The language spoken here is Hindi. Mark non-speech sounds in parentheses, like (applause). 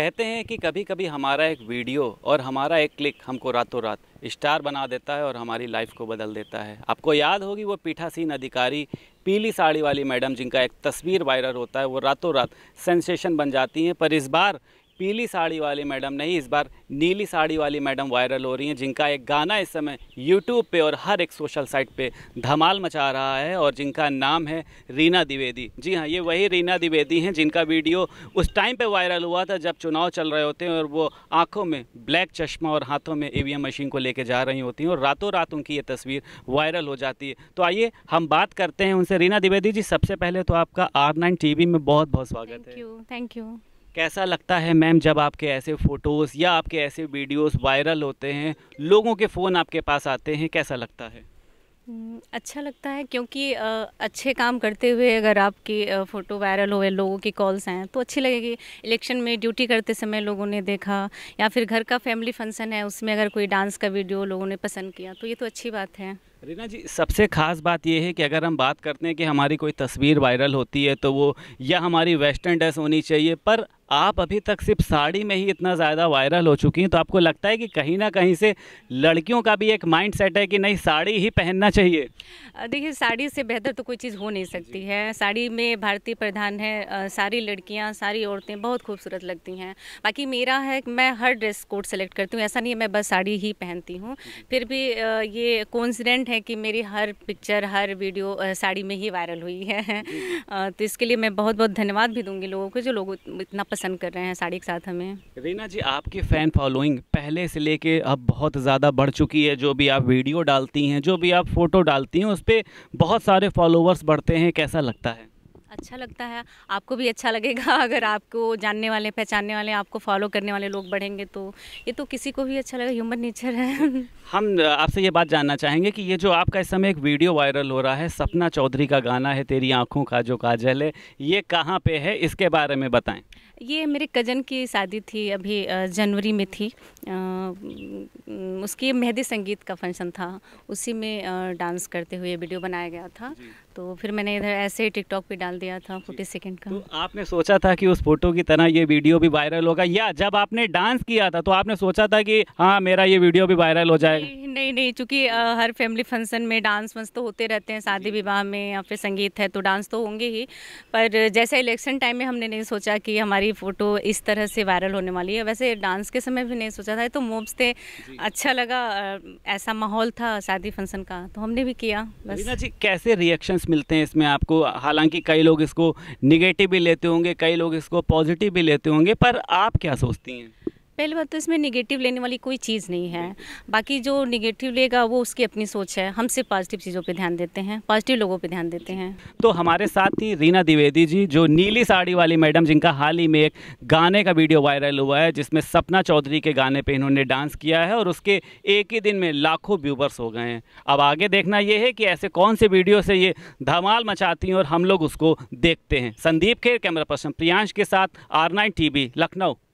कहते हैं कि कभी कभी हमारा एक वीडियो और हमारा एक क्लिक हमको रातों रात स्टार बना देता है और हमारी लाइफ को बदल देता है आपको याद होगी वो पीठासीन अधिकारी पीली साड़ी वाली मैडम जिनका एक तस्वीर वायरल होता है वो रातों रात सेंसेशन बन जाती हैं पर इस बार पीली साड़ी वाली मैडम नहीं इस बार नीली साड़ी वाली मैडम वायरल हो रही हैं जिनका एक गाना इस समय यूट्यूब पे और हर एक सोशल साइट पे धमाल मचा रहा है और जिनका नाम है रीना द्विवेदी जी हाँ ये वही रीना द्विवेदी हैं जिनका वीडियो उस टाइम पे वायरल हुआ था जब चुनाव चल रहे होते हैं और वो आँखों में ब्लैक चश्मा और हाथों में ई e मशीन को लेकर जा रही होती हैं और रातों रात उनकी ये तस्वीर वायरल हो जाती है तो आइए हम बात करते हैं उनसे रीना द्विवेदी जी सबसे पहले तो आपका आर नाइन में बहुत बहुत स्वागत है थैंक यू थैंक यू कैसा लगता है मैम जब आपके ऐसे फ़ोटोज़ या आपके ऐसे वीडियोस वायरल होते हैं लोगों के फ़ोन आपके पास आते हैं कैसा लगता है हम्म, अच्छा लगता है क्योंकि अच्छे काम करते हुए अगर आपकी फ़ोटो वायरल हुए लोगों की कॉल्स आएँ तो अच्छी लगेगी इलेक्शन में ड्यूटी करते समय लोगों ने देखा या फिर घर का फैमिली फंक्शन है उसमें अगर कोई डांस का वीडियो लोगों ने पसंद किया तो ये तो अच्छी बात है रीना जी सबसे ख़ास बात यह है कि अगर हम बात करते हैं कि हमारी कोई तस्वीर वायरल होती है तो वो या हमारी वेस्टर्न ड्रेस होनी चाहिए पर आप अभी तक सिर्फ साड़ी में ही इतना ज़्यादा वायरल हो चुकी हैं तो आपको लगता है कि कहीं ना कहीं से लड़कियों का भी एक माइंड सेट है कि नहीं साड़ी ही पहनना चाहिए देखिए साड़ी से बेहतर तो कोई चीज़ हो नहीं सकती है साड़ी में भारतीय प्रधान है सारी लड़कियां सारी औरतें बहुत खूबसूरत लगती हैं बाकी मेरा है कि मैं हर ड्रेस कोड सेलेक्ट करती हूँ ऐसा नहीं है मैं बस साड़ी ही पहनती हूँ फिर भी ये कॉन्सिडेंट कॉन्फिडेंट है कि मेरी हर पिक्चर हर वीडियो साड़ी में ही वायरल हुई है तो इसके लिए मैं बहुत बहुत धन्यवाद भी दूंगी लोगों को जो लोग इतना पसंद कर रहे हैं साड़ी के साथ हमें रीना जी आपकी फ़ैन फॉलोइंग पहले से लेके अब बहुत ज़्यादा बढ़ चुकी है जो भी आप वीडियो डालती हैं जो भी आप फ़ोटो डालती हैं उस पर बहुत सारे फॉलोअर्स बढ़ते हैं कैसा लगता है अच्छा लगता है आपको भी अच्छा लगेगा (laughs) अगर आपको जानने वाले पहचानने वाले आपको फॉलो करने वाले लोग बढ़ेंगे तो ये तो किसी को भी अच्छा लगेगा ह्यूमन नेचर है (laughs) हम आपसे ये बात जानना चाहेंगे कि ये जो आपका इस समय एक वीडियो वायरल हो रहा है सपना चौधरी का गाना है तेरी आँखों का जो काजल है ये कहाँ पे है इसके बारे में बताएं ये मेरे कज़न की शादी थी अभी जनवरी में थी उसकी मेहंदी संगीत का फंक्शन था उसी में डांस करते हुए वीडियो बनाया गया था तो फिर मैंने इधर ऐसे ही टिकटॉक पे डाल दिया था फोर्टी सेकेंड का तो आपने सोचा था कि उस फोटो की तरह ये वीडियो भी वायरल होगा या जब आपने डांस किया था तो आपने सोचा था कि हाँ मेरा ये वीडियो भी वायरल हो जाएगा नहीं नहीं, नहीं चूँकि हर फैमिली फंक्शन में डांस वंस तो होते रहते हैं शादी विवाह में या फिर संगीत है तो डांस तो होंगे ही पर जैसे इलेक्शन टाइम में हमने नहीं सोचा कि हमारी ये फ़ोटो इस तरह से वायरल होने वाली है वैसे डांस के समय भी नहीं सोचा था तो मोब्स थे अच्छा लगा ऐसा माहौल था शादी फंक्शन का तो हमने भी किया बस जी कैसे रिएक्शंस मिलते हैं इसमें आपको हालांकि कई लोग इसको निगेटिव भी लेते होंगे कई लोग इसको पॉजिटिव भी लेते होंगे पर आप क्या सोचती हैं पहली बात तो इसमें निगेटिव लेने वाली कोई चीज़ नहीं है बाकी जो निगेटिव लेगा वो उसकी अपनी सोच है हम सिर्फ पॉजिटिव चीज़ों पे ध्यान देते हैं पॉजिटिव लोगों पे ध्यान देते हैं तो हमारे साथ ही रीना द्विवेदी जी जो नीली साड़ी वाली मैडम जिनका हाल ही में एक गाने का वीडियो वायरल हुआ है जिसमें सपना चौधरी के गाने पर इन्होंने डांस किया है और उसके एक ही दिन में लाखों व्यूवर्स हो गए हैं अब आगे देखना ये है कि ऐसे कौन से वीडियो से ये धमाल मचाती हैं और हम लोग उसको देखते हैं संदीप खेर कैमरा पर्सन प्रियांश के साथ आर नाइन लखनऊ